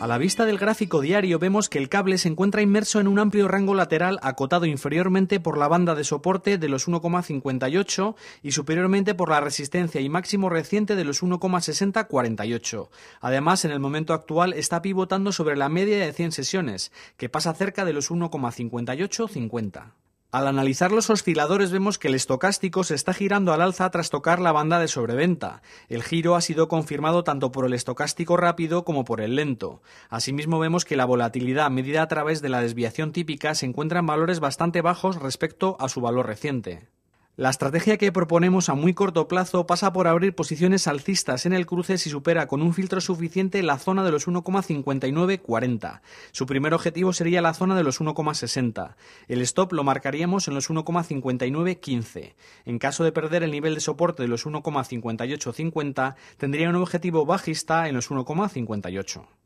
A la vista del gráfico diario vemos que el cable se encuentra inmerso en un amplio rango lateral acotado inferiormente por la banda de soporte de los 1,58 y superiormente por la resistencia y máximo reciente de los 1,6048. Además, en el momento actual está pivotando sobre la media de 100 sesiones, que pasa cerca de los 1,5850. Al analizar los osciladores vemos que el estocástico se está girando al alza tras tocar la banda de sobreventa. El giro ha sido confirmado tanto por el estocástico rápido como por el lento. Asimismo vemos que la volatilidad medida a través de la desviación típica se encuentra en valores bastante bajos respecto a su valor reciente. La estrategia que proponemos a muy corto plazo pasa por abrir posiciones alcistas en el cruce si supera con un filtro suficiente la zona de los 1,5940. Su primer objetivo sería la zona de los 1,60. El stop lo marcaríamos en los 1,5915. En caso de perder el nivel de soporte de los 1,5850, tendría un objetivo bajista en los 1,58.